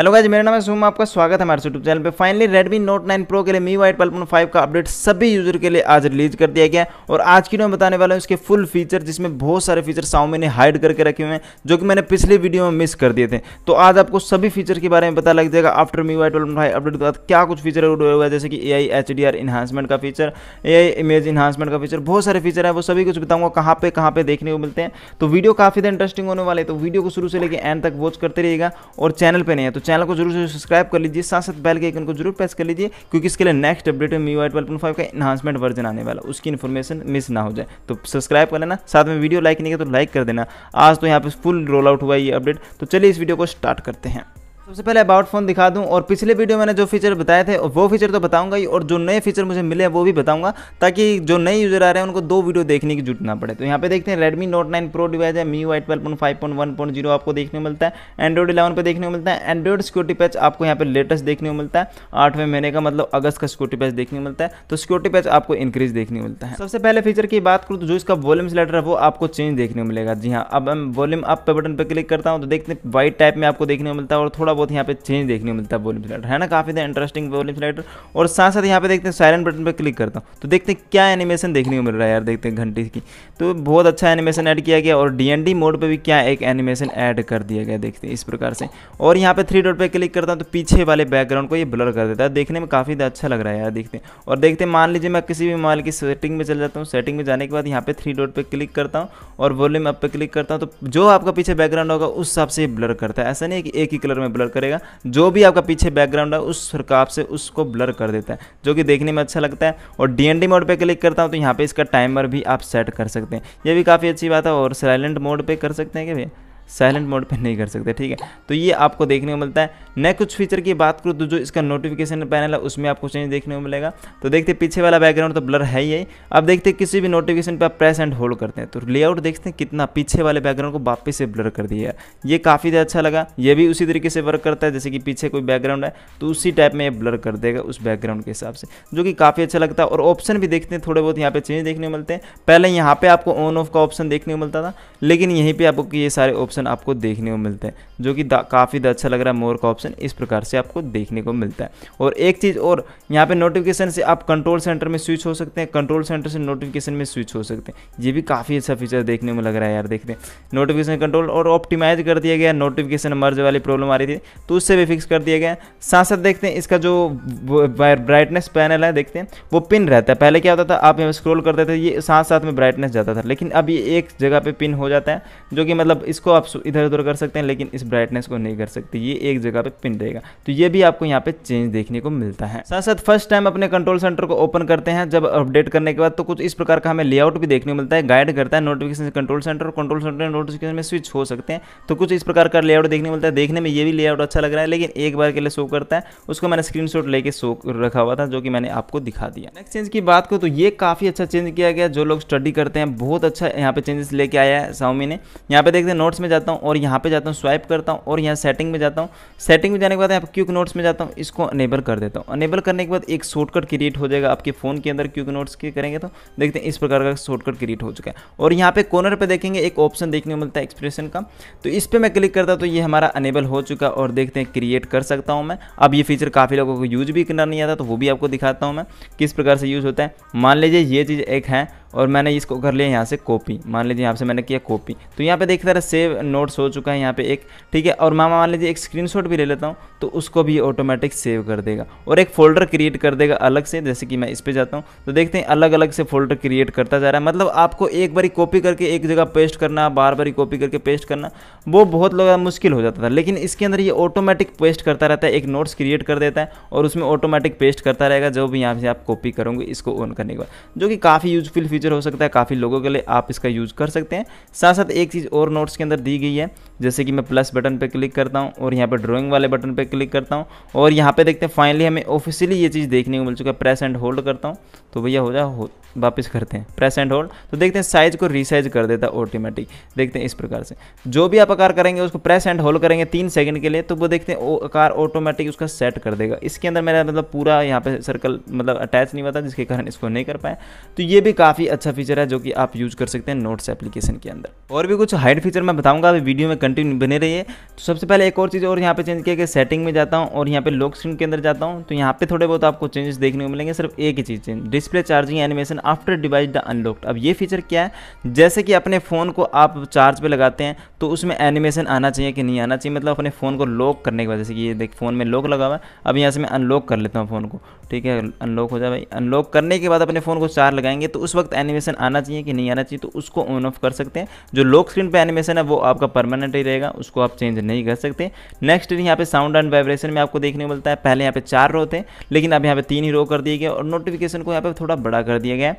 hello guys मेरा नाम है सुम आपका स्वागत है हमारे यूट्यूब चैनल पे फाइनली Redmi Note 9 Pro के लिए मी वाइट ट्वेल्व फाइव का अपडेट सभी यूजर के लिए आज रिलीज कर दिया गया और आज की मैं बताने वाला हूँ इसके फुल फीचर जिसमें बहुत सारे फीचर साउमी ने हाइड करके रखे हुए हैं जो कि मैंने पिछले वीडियो में मिस कर दिए थे तो आज आपको सभी फीचर के बारे में पता लग जाएगा after MIUI five update के बाद क्या कुछ फीचर हुआ जैसे कि ए आई एच इन्हांसमेंट का फीचर ए आई इमेज इन्हांसमेंट का फीचर बहुत सारे फीचर है वो सभी कुछ बताऊंगा कहाँ पे कहाँ पे देखने को मिलते हैं तो वीडियो काफी इंटरेस्टिंग होने वाले तो वीडियो को शुरू से लेकर एंड तक वॉच करते रहिएगा और चैनल पर नहीं है तो चैनल को जरूर से सब्सक्राइब कर लीजिए साथ साथ बेल के आइकन को जरूर प्रेस कर लीजिए क्योंकि इसके लिए नेक्स्ट अपडेट में मी ट्वेल्व पॉइंट फाइव का इन्हांसमेंट वर्जन आने वाला उसकी इन्फॉर्मेशन मिस ना हो जाए तो सब्सक्राइब कर लेना साथ में वीडियो लाइक नहीं किया तो लाइक कर देना आज तो यहाँ पर फुल रोल आउट हुआ ये अपडेट तो चलिए इस वीडियो को स्टार्ट करते हैं सबसे पहले अबाउट फ़ोन दिखा दूं और पिछले वीडियो मैंने जो फीचर बताए थे वो फीचर तो बताऊंगा ही और जो नए फीचर मुझे मिले हैं वो भी बताऊंगा ताकि जो नए यूज़र आ रहे हैं उनको दो वीडियो देखने की जरूरत पड़े तो यहाँ पे देखते हैं Redmi Note nine Pro device है मी वाई ट्वेल्व आपको देखने को मिलता है एंड्रॉइड इलेवन पर देखने को मिलता है एंड्रॉइड सिक्योरिटी पैच आपको यहाँ पर लेटेस्ट देखने को मिलता है आठवें महीने का मतलब अगस्त का सिक्योरिटी पैच देखने को मिलता है तो सिक्योरिटी पैच आपको इंक्रीज देखने को मिलता है सबसे पहले फीचर की बात करूँ तो जो इसका वॉल्यूम सिलेटर है वो आपको चेंज देखने को मिलेगा जी हाँ अब हम वॉल्यूम अप पे बटन पर क्लिक करता हूँ तो देखते हैं वाइट टाइप में आपको देखने को मिलता है और थोड़ा बहुत यहाँ पे चेंज देखने को मिलता है बॉलिंग स्लाइडर है ना काफ़ी ज़्यादा इंटरेस्टिंग बॉलिंग स्लाइडर और साथ साथ यहाँ पे देखते हैं साइलेंट बटन पर क्लिक करता हूँ तो देखते हैं क्या एनिमेशन देखने को मिल रहा है यार देखते हैं घंटी की तो बहुत अच्छा एनिमेशन ऐड किया गया और डी मोड पर भी क्या एक एनिमेशन ऐड कर दिया गया देखते हैं इस प्रकार से और यहाँ पे थ्री डॉट पर क्लिक करता हूँ तो पीछे वाले बैकग्राउंड को ये ब्लर कर देता है देखने में काफ़ी अच्छा लग रहा है यार देखते हैं और देखते हैं मान लीजिए मैं किसी भी मोबाइल की सेटिंग में चल जाता हूँ सेटिंग में जाने के बाद यहाँ पे थ्री डॉट पर क्लिक करता हूँ और वॉल्यूम अप पर क्लिक करता हूँ तो जो आपका पीछे बैकग्राउंड होगा उस हिसाब से ब्लर करता है ऐसा नहीं है कि एक ही कलर में ब्लर करेगा जो भी आपका पीछे बैकग्राउंड है उस हिसाब से उसको ब्लर कर देता है जो कि देखने में अच्छा लगता है और डी मोड पर क्लिक करता हूँ तो यहाँ पर इसका टाइमर भी आप सेट कर सकते हैं यह भी काफ़ी अच्छी बात है और साइलेंट मोड पर कर सकते हैं क्या भैया साइलेंट मोड पर नहीं कर सकते ठीक है तो ये आपको देखने को मिलता है नए कुछ फीचर की बात करूँ तो जो इसका नोटिफिकेशन पैनल है उसमें आपको चेंज देखने को मिलेगा तो देखते पीछे वाला बैकग्राउंड तो ब्लर है ही है अब देखते किसी भी नोटिफिकेशन पर आप प्रेस एंड होल्ड करते हैं तो लेआउट देखते हैं कितना पीछे वाले बैकग्राउंड को वापस से ब्लर कर दिया ये काफ़ी अच्छा लगा ये भी उसी तरीके से वर्क करता है जैसे कि पीछे कोई बैकग्राउंड है तो उसी टाइप में ये ब्लर कर देगा उस बैकग्राउंड के हिसाब से जो कि काफ़ी अच्छा लगता है और ऑप्शन भी देखते हैं थोड़े बहुत यहाँ पे चेंज देखने को मिलते हैं पहले यहाँ पर आपको ऑन ऑफ का ऑप्शन देखने को मिलता था लेकिन यहीं पर आपको ये सारे ऑप्शन ऑप्शन आपको देखने को मिलते हैं जो कि काफ़ी अच्छा लग रहा है मोर का ऑप्शन इस प्रकार से आपको देखने को मिलता है और एक चीज़ और यहाँ पे नोटिफिकेशन से आप कंट्रोल सेंटर में स्विच हो सकते हैं कंट्रोल सेंटर से नोटिफिकेशन में स्विच हो सकते हैं ये भी काफ़ी अच्छा फीचर देखने में लग रहा है यार देखते हैं नोटिफिकेशन कंट्रोल और ऑप्टिमाइज कर दिया गया नोटिफिकेशन मर्ज वाली प्रॉब्लम आ रही थी तो उससे भी फिक्स कर दिया गया साथ साथ देखते हैं इसका जो ब्राइटनेस पैनल है देखते हैं वो पिन रहता है पहले क्या होता था आप यहाँ स्क्रोल करते थे ये साथ साथ में ब्राइटनेस जाता था लेकिन अब ये एक जगह पर पिन हो जाता है जो कि मतलब इसको आप इधर उधर कर सकते हैं लेकिन इस ब्राइटनेस को नहीं कर सकते ये एक जगह पे पिन रहेगा तो ये भी आपको यहाँ पे चेंज देखने को मिलता है साथ साथ फर्स्ट टाइम अपने कंट्रोल सेंटर को ओपन करते हैं जब अपडेट करने के बाद तो कुछ इस प्रकार का हमें लेआउट भी देखने को मिलता है गाइड करता है नोटिफिकेशन कंट्रोल सेंटर और कंट्रोल सेंटर नोटिफिकेशन में स्विच हो सकते हैं तो कुछ इस प्रकार का लेआउट देखने को मिलता है देखने में ये भी लेआउट अच्छा लग रहा है लेकिन एक बार के लिए शो करता है उसको मैंने स्क्रीनशॉट लेके शो रखा हुआ था जो कि मैंने आपको दिखा दिया नेक्स्ट चेंज की बात को तो ये काफ़ी अच्छा चेंज किया गया जो लोग स्टडी करते हैं बहुत अच्छा यहाँ पे चेंजेस लेके आया है साउमी ने यहाँ पे देखते हैं नोट्स में जाता हूँ और यहाँ पे जाता हूँ स्वाइप करता हूँ और यहाँ सेटिंग में जाता हूँ सेटिंग में जाने के बाद यहाँ क्यूक नोट्स में जाता हूँ इसको अनेबल कर देता हूँ अनेबल करने के बाद एक शॉर्टकट क्रिएट हो जाएगा आपके फ़ोन के अंदर क्यूक नोट्स के करेंगे तो देखते हैं इस प्रकार का शॉर्टकट क्रिएट हो चुका है और यहाँ पर कॉर्नर पर देखेंगे एक ऑप्शन देखने को मिलता है एक्सप्रेशन का तो इस पर मैं क्लिक करता तो ये हमारा अनेबल हो चुका और देखते हैं क्रिएट कर सकता हूँ मैं अब ये फीचर काफ़ी लोगों को यूज भी करना नहीं आता तो वो भी आपको दिखाता हूँ मैं किस प्रकार से यूज़ होता है मान लीजिए ये चीज़ एक है और मैंने इसको कर लिया यहाँ से कॉपी मान लीजिए यहाँ से मैंने किया कॉपी तो यहाँ पे देख तरह सेव नोट्स हो चुका है यहाँ पे एक ठीक है और मामा मान लीजिए एक स्क्रीनशॉट भी ले लेता हूँ तो उसको भी ऑटोमेटिक सेव कर देगा और एक फ़ोल्डर क्रिएट कर देगा अलग से जैसे कि मैं इस पर जाता हूँ तो देखते हैं अलग अलग से फ़ोल्डर क्रिएट करता जा रहा है मतलब आपको एक बारी कॉपी करके एक जगह पेस्ट करना बार बार कॉपी करके पेस्ट करना वो बहुत लोग मुश्किल हो जाता था लेकिन इसके अंदर ये ऑटोमेटिक पेस्ट करता रहता है एक नोट्स क्रिएट कर देता है और उसमें ऑटोमेटिक पेस्ट करता रहेगा जो भी यहाँ से आप कॉपी करोगे इसको ऑन करने के बाद जो कि काफ़ी यूजफुल फीचर हो सकता है काफ़ी लोगों के लिए आप इसका यूज़ कर सकते हैं साथ साथ एक चीज़ और नोट्स के अंदर दी गई है जैसे कि मैं प्लस बटन पर क्लिक करता हूँ और यहाँ पर ड्रॉइंग वाले बटन पर क्लिक करता हूँ और यहाँ पर देखते हैं फाइनली हमें ऑफिशियली ये चीज़ देखने को मिल चुका है प्रेस एंड होल्ड करता हूँ तो भैया हो जाए वापस करते हैं प्रेस एंड होल्ड तो देखते हैं साइज को रिसाइज कर देता है ऑटोमेटिक देखते हैं इस प्रकार से जो भी आप आकार करेंगे उसको प्रेस एंड होल्ड करेंगे तीन सेकंड के लिए तो वो देखते हैं आकार ऑटोमेटिक उसका सेट कर देगा इसके अंदर मेरा मतलब पूरा यहाँ पे सर्कल मतलब अटैच नहीं हुआ था जिसके कारण इसको नहीं कर पाया तो ये भी काफ़ी अच्छा फीचर है जो कि आप यूज कर सकते हैं नोट्स एप्लीकेशन के अंदर और भी कुछ हाइड फीचर मैं बताऊंगा अभी वीडियो में कंटिन्यू बने रहिए तो सबसे पहले एक और चीज़ और यहाँ पे चेंज किया कि सेटिंग में जाता हूँ और यहाँ पे लॉक स्क्रीन के अंदर जाता हूँ तो यहाँ पे थोड़े बहुत आपको चेंजेस देखने को मिलेंगे सिर्फ एक ही चीज़ change display charging animation after device the unlocked अब ये फीचर क्या है जैसे कि अपने फ़ोन को आप चार्ज पर लगाते हैं तो उसमें एनिमेशन आना चाहिए कि नहीं आना चाहिए मतलब अपने फ़ोन को लॉक करने की वजह से कि ये देख फ़ोन में लॉक लगा हुआ है अब यहाँ से मैं अनलॉक कर लेता हूँ फ़ोन को ठीक है अनलॉक हो जाए भाई अनलॉक करने के बाद अपने फ़ोन को चार्ज लगाएंगे तो उस वक्त एनिमेशन आना चाहिए कि नहीं आना चाहिए तो उसको ऑन ऑफ कर सकते हैं जो लॉक स्क्रीन पे एनिमेशन है वो आपका परमानेंट ही रहेगा उसको आप चेंज नहीं कर सकते नेक्स्ट यहाँ पे साउंड एंड वाइब्रेशन में आपको देखने को मिलता है पहले यहाँ पे चार रो थे लेकिन अब यहाँ पे तीन ही रो कर दिए गए और नोटिफिकेशन को यहाँ पे थोड़ा बड़ा कर दिया गया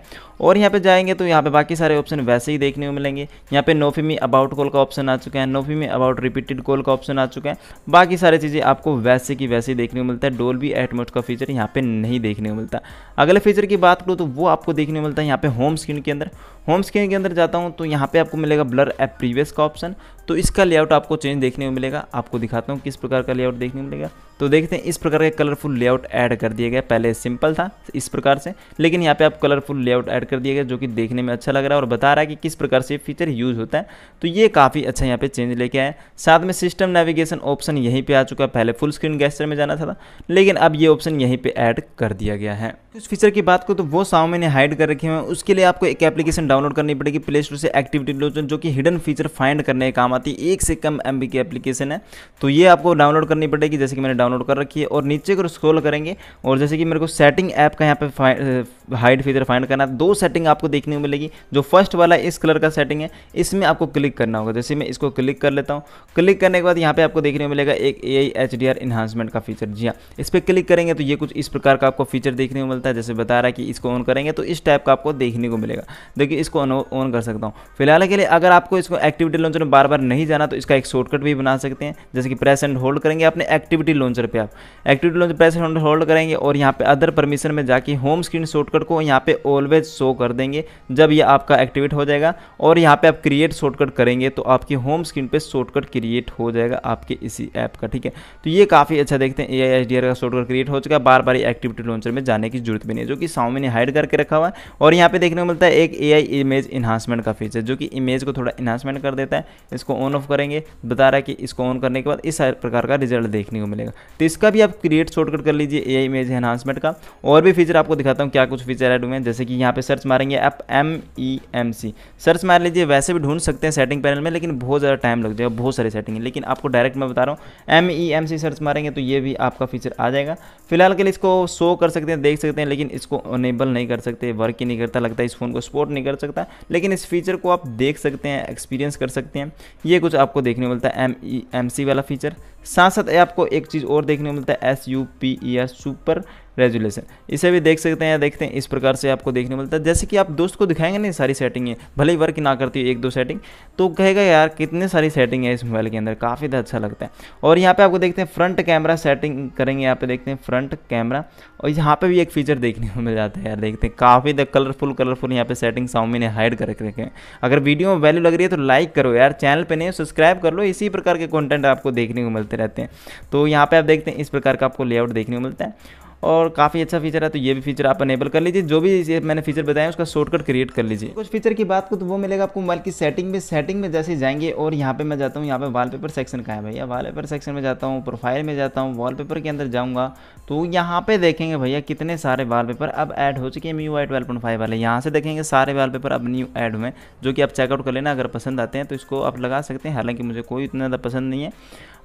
और यहाँ पे जाएंगे तो यहाँ पे बाकी सारे ऑप्शन वैसे ही देखने को मिलेंगे यहाँ पे नोफीमी अबाउट कॉल का ऑप्शन आ चुका है नोफीमी अबाउट रिपीटेड कॉल का ऑप्शन आ चुका है बाकी सारी चीज़ें आपको वैसे की वैसे ही देखने को मिलता है डोल भी एटमोट का फीचर यहाँ पे नहीं देखने को मिलता अगले फीचर की बात करूँ तो वो आपको देखने को मिलता है यहाँ पे होम होम स्क्रीन के अंदर होम स्क्रीन के अंदर जाता हूँ तो यहाँ पे आपको मिलेगा ब्लर एप प्रीवियस का ऑप्शन तो इसका लेआउट आपको चेंज देखने को मिलेगा आपको दिखाता हूँ किस प्रकार का लेआउट देखने को मिलेगा तो देखते हैं इस प्रकार का कलरफुल लेआउट ऐड कर दिया गया पहले सिंपल था इस प्रकार से लेकिन यहाँ पे आप कलरफुल लेआउट ऐड कर दिया गया जो कि देखने में अच्छा लग रहा है और बता रहा है कि किस प्रकार से फीचर यूज़ होता है तो ये काफ़ी अच्छा यहाँ पे चेंज लेके आए साथ में सिस्टम नेविगेशन ऑप्शन यहीं पर आ चुका है पहले फुल स्क्रीन गैस्टर में जाना था लेकिन अब ये ऑप्शन यहीं पर ऐड कर दिया गया है उस फीचर की बात को तो वो मैंने हाइड कर रखे हुए उसके लिए लिए आपको एक एप्लीकेशन डाउनलोड करनी पड़ेगी प्ले स्टोर से एक्टिविटी लोचन जो कि हिडन फीचर फाइंड करने के काम आती है एक से कम एम की एप्लीकेशन है तो ये आपको डाउनलोड करनी पड़ेगी जैसे कि मैंने डाउनलोड कर रखी है और नीचे को स्क्रोल करेंगे और जैसे कि मेरे को सेटिंग ऐप का यहाँ पे हाइड फीचर फाइंड करना है दो सेटिंग आपको देखने को मिलेगी जो फर्स्ट वाला इस कलर का सेटिंग है इसमें आपको क्लिक करना होगा जैसे मैं इसको क्लिक कर लेता हूँ क्लिक करने के बाद यहाँ पे आपको देखने को मिलेगा एक A I H D R enhancement का फीचर जी हाँ इस पर क्लिक करेंगे तो ये कुछ इस प्रकार का आपको फीचर देखने को मिलता है जैसे बता रहा है कि इसको ऑन करेंगे तो इस टाइप का आपको देखने को मिलेगा देखिए इसको ऑन कर सकता हूँ फिलहाल के लिए अगर आपको इसको एक्टिविटी लॉन्चर में बार बार नहीं जाना तो इसका एक शॉर्टकट भी बना सकते हैं जैसे कि प्रेस एंड होल्ड करेंगे अपने एक्टिविटी लॉन्चर पर आप activity launcher press and hold करेंगे और यहाँ पर अदर परमिशन में जाके होम स्क्रीन शॉर्टकट को यहाँ पर ऑलवेज शो कर देंगे जब यह आपका एक्टिवेट हो जाएगा और यहाँ पर आप क्रिएट शॉर्टकट करेंगे तो आपकी होम स्क्रीन पर शॉर्टकट क्रिएट हो जाएगा आपके इसी ऐप का ठीक है तो ये काफ़ी अच्छा देखते हैं A I S D R का शॉर्टकट क्रिएट हो चुका है बार बार एक्टिविटी लॉन्चर में जाने की जरूरत भी नहीं जो कि साउमी ने हाइड करके रखा हुआ है और यहाँ पे देखने देखने को मिलता है एक ए इमेज इन्हांसमेंट का फीचर जो कि इमेज को थोड़ा इन्हांसमेंट कर देता है इसको ऑन ऑफ करेंगे बता रहा है कि इसको ऑन करने के बाद इस प्रकार का रिजल्ट देखने को मिलेगा तो इसका भी आप क्रिएट शॉर्टकट कर लीजिए ए इमेज इन्हांसमेंट का और भी फीचर आपको दिखाता हूँ क्या कुछ फीचर एड हुए हैं जैसे कि यहाँ पर सर्च मारेंगे आप M E M C search मार लीजिए वैसे भी ढूंढ सकते हैं सेटिंग पैनल में लेकिन बहुत ज़्यादा टाइम लग जाएगा बहुत सारी सेटिंग है लेकिन आपको डायरेक्ट मैं बता रहा हूँ M E M C search मारेंगे तो ये भी आपका फीचर आ जाएगा फिलहाल के लिए इसको शो कर सकते हैं देख सकते हैं लेकिन इसको अनेबल नहीं कर सकते वर्क ही नहीं करता लगता सकता इस फ़ोन को सपोर्ट नहीं कर सकता लेकिन इस फीचर को आप देख सकते हैं एक्सपीरियंस कर सकते हैं ये कुछ आपको देखने को मिलता है एम एम सी वाला फीचर साथ साथ आपको एक चीज़ और देखने को मिलता है S U P E R super resolution इसे भी देख सकते हैं देखते हैं इस प्रकार से आपको देखने को मिलता है जैसे कि आप दोस्त को दिखाएंगे नहीं सारी सेटिंग है भले ही वर्क ना करती हो एक दो सेटिंग तो कहेगा यार कितने सारी सेटिंग है इस मोबाइल के अंदर काफ़ी तो अच्छा लगता है और यहाँ पे आपको देखते हैं फ्रंट कैमरा सेटिंग करेंगे यहाँ पे देखते हैं फ्रंट कैमरा और यहाँ पर भी एक फीचर देखने को मिल जाता है यार देखते हैं काफ़ी कलरफुल कलरफुल यहाँ पर सेटिंग साउमी ने हाइड करके रखे हैं अगर वीडियो में वैल्यू लग रही है तो लाइक करो यार चैनल पर नहीं सब्सक्राइब कर लो इसी प्रकार के कॉन्टेंट आपको देखने को मिलता है चलते रहते हैं तो यहाँ पर आप देखते हैं इस प्रकार का आपको लेआउट देखने को मिलता है और काफ़ी अच्छा फीचर है तो ये भी फीचर आप अनेबल कर लीजिए जो भी ये मैंने फीचर बताया उसका शॉर्टकट क्रिएट कर लीजिए कुछ फीचर की बात को तो वो मिलेगा आपको मोबाइल की सेटिंग में सेटिंग में जैसे जाएंगे और यहाँ पे मैं जाता हूँ यहाँ पे वॉलपेपर सेक्शन का है भैया वॉलपेपर सेक्शन में जाता हूँ प्रोफाइल में जाता हूँ वाल के अंदर जाऊँगा तो यहाँ पर देखेंगे भैया कितने सारे वाल अब एड हो चुके हैं new I twelve point five वाले यहाँ से देखेंगे सारे वाल अब न्यू एड हुए जो कि आप चेकआउट कर लेना अगर पसंद आते हैं तो इसको आप लगा सकते हैं हालांकि मुझे कोई इतना ज़्यादा पसंद नहीं है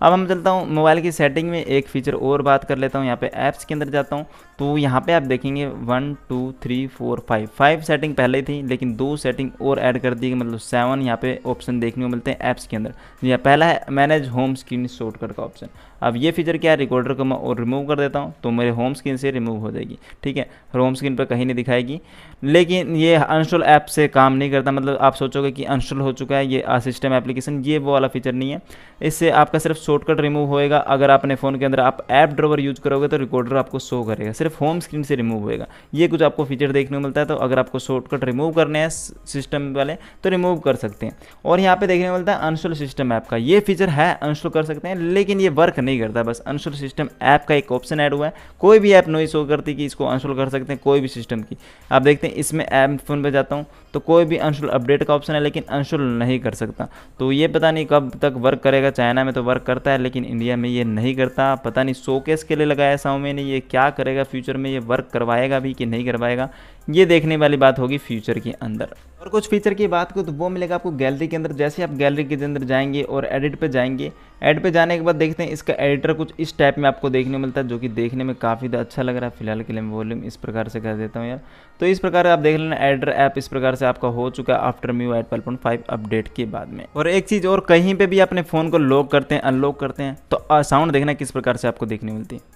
अब हम चलता हूँ मोबाइल की सेटिंग में एक फ़ीचर और बात कर लेता हूँ यहाँ पे ऐप्स के अंदर जाता हूँ तो यहाँ पे आप देखेंगे one two three four five five setting पहले थी लेकिन दो सेटिंग और ऐड कर दी गई मतलब सेवन यहाँ पे ऑप्शन देखने को मिलते हैं ऐप्स के अंदर तो यहाँ पहला है मैनेज होम स्क्रीन शॉर्टकट का ऑप्शन अब ये फीचर क्या है रिकॉर्डर को मैं रिमूव कर देता हूँ तो मेरे होम स्क्रीन से रिमूव हो जाएगी ठीक है होम स्क्रीन पर कहीं नहीं दिखाएगी लेकिन ये अनस्टॉल ऐप से काम नहीं करता मतलब आप सोचोगे कि अनस्टॉल हो चुका है ये सिस्टम एप्लीकेशन ये वो वाला फीचर नहीं है इससे आपका सिर्फ शॉर्टकट रिमूव होएगा अगर आपने फ़ोन के अंदर आप ऐप ड्रोवर यूज करोगे तो रिकॉर्डर आपको शो करेगा सिर्फ होम स्क्रीन से रिमूव होएगा ये कुछ आपको फीचर देखने को मिलता है तो अगर आपको शॉर्टकट रिमूव करने हैं सिस्टम वाले तो रिमूव कर सकते हैं और यहाँ पर देखने को मिलता है अनस्टॉल सिस्टम ऐप का ये फीचर है अनस्टॉल कर सकते हैं लेकिन ये वर्क नहीं करता बस अनशुल सिस्टम ऐप का एक ऑप्शन ऐड हुआ है कोई भी ऐप नॉइस शो करती कि इसको अनशुल कर सकते हैं कोई भी सिस्टम की आप देखते हैं इसमें ऐप फोन पर जाता हूँ तो कोई भी अनशुल अपडेट का ऑप्शन है लेकिन अनशुल नहीं कर सकता तो ये पता नहीं कब तक वर्क करेगा चाइना में तो वर्क करता है लेकिन इंडिया में ये नहीं करता पता नहीं शोकेस के लिए लगाया साउ में ये क्या करेगा फ्यूचर में ये वर्क करवाएगा भी कि नहीं करवाएगा ये देखने वाली बात होगी फ्यूचर के अंदर और कुछ फीचर की बात को तो वो मिलेगा आपको गैलरी के अंदर जैसे आप गैलरी के अंदर जाएंगे और एडिट पे जाएंगे एड पे जाने के बाद देखते हैं इसका एडिटर कुछ इस टाइप में आपको देखने मिलता है जो कि देखने में काफ़ी अच्छा लग रहा है फिलहाल के लिए मैं वॉल्यूम इस प्रकार से कर देता हूँ यार तो इस प्रकार आप देख लेना एडिटर ऐप इस प्रकार से आपका हो चुका है after MIUI twelve update के बाद में और एक चीज़ और कहीं पर भी अपने फ़ोन को लॉक करते हैं अनलॉक करते हैं तो साउंड देखना किस प्रकार से आपको देखने मिलती है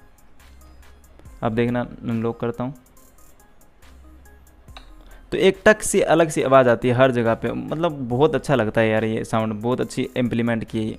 आप देखना अनलॉक करता हूँ तो एक टक से अलग सी आवाज़ आती है हर जगह पे मतलब बहुत अच्छा लगता है यार ये साउंड बहुत अच्छी इम्प्लीमेंट की है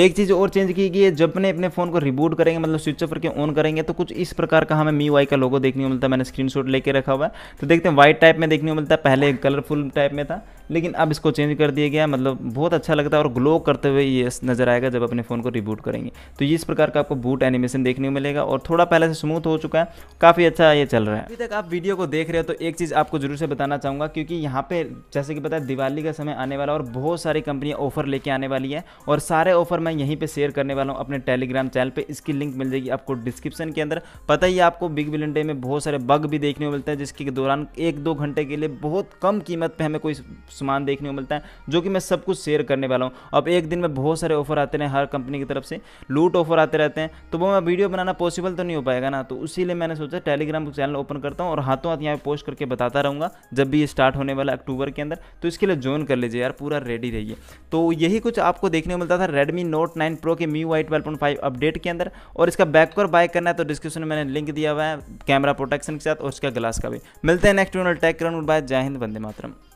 एक चीज़ और चेंज की गई है जब अपने अपने फ़ोन को रिबूट करेंगे मतलब स्विच ऑफ करके ऑन करेंगे तो कुछ इस प्रकार का हमें मी वाई का लोगो देखने को मिलता है मैंने स्क्रीनशॉट लेके रखा हुआ है तो देखते हैं व्हाइट टाइप में देखने को मिलता है पहले कलरफुल टाइप में था लेकिन अब इसको चेंज कर दिया गया मतलब बहुत अच्छा लगता है और ग्लो करते हुए ये नज़र आएगा जब अपने फ़ोन को रिबूट करेंगे तो इस प्रकार का आपको बूट एनिमेशन देखने को मिलेगा और थोड़ा पहले से स्मूथ हो चुका है काफ़ी अच्छा ये चल रहा है अभी तक आप वीडियो को देख रहे हो तो एक चीज़ आपको जरूर से बताना चाहूंगा क्योंकि यहाँ पे जैसे कि बताया दिवाली का समय आने वाला और बहुत सारी कंपनियां ऑफर लेके आने वाली है और सारे ऑफर मैं यहीं पे शेयर करने वाला हूँ अपने टेलीग्राम चैनल पे इसकी लिंक मिल जाएगी आपको डिस्क्रिप्शन के अंदर पता ही आपको बिग बिलियन डे में बहुत सारे बग भी देखने को मिलते हैं जिसके दौरान एक दो घंटे के लिए बहुत कम कीमत पर हमें कोई सामान देखने को मिलता है जो कि मैं सब कुछ शेयर करने वाला हूँ अब एक दिन में बहुत सारे ऑफर आते हैं हर कंपनी की तरफ से लूट ऑफर आते रहते हैं तो वो मैं वीडियो बनाना पॉसिबल तो नहीं हो पाएगा ना तो उसी मैंने सोचा टेलीग्राम चैनल ओपन करता हूँ और हाथों हाथ यहाँ पर पोस्ट करके बताता रहूँगा जब भी ये स्टार्ट होने वाला अक्टूबर के अंदर तो इसके लिए ज्वाइन कर लीजिए यार पूरा रेडी रहिए तो यही कुछ आपको देखने को मिलता था रेडमी नोट नाइन प्रो के MIUI twelve point five update के अंदर और इसका बैक कवर बाय करना है तो डिस्क्रिप्शन में मैंने लिंक दिया हुआ है कैमरा प्रोटेक्शन के साथ और उसका ग्लास का भी मिलते हैं next video tech Karan bye जय हिंद वंदे मातरम